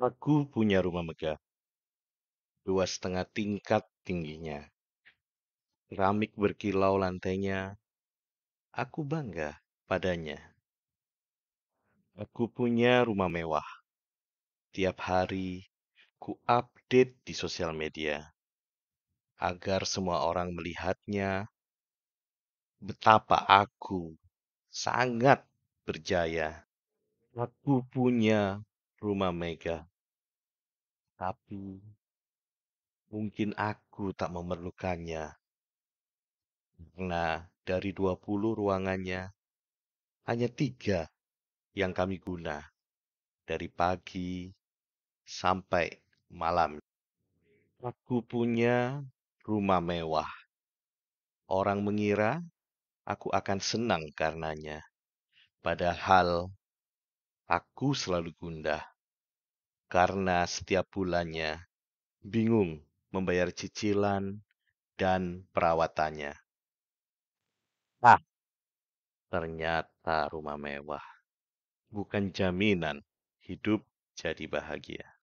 Aku punya rumah megah. dua setengah tingkat tingginya. Keramik berkilau lantainya. Aku bangga padanya. Aku punya rumah mewah. Tiap hari ku update di sosial media agar semua orang melihatnya betapa aku sangat berjaya. Aku punya Rumah mega. Tapi, mungkin aku tak memerlukannya. Karena dari 20 ruangannya, hanya tiga yang kami guna dari pagi sampai malam. Aku punya rumah mewah. Orang mengira aku akan senang karenanya. Padahal aku selalu gundah. Karena setiap bulannya bingung membayar cicilan dan perawatannya. Ah, ternyata rumah mewah bukan jaminan hidup jadi bahagia.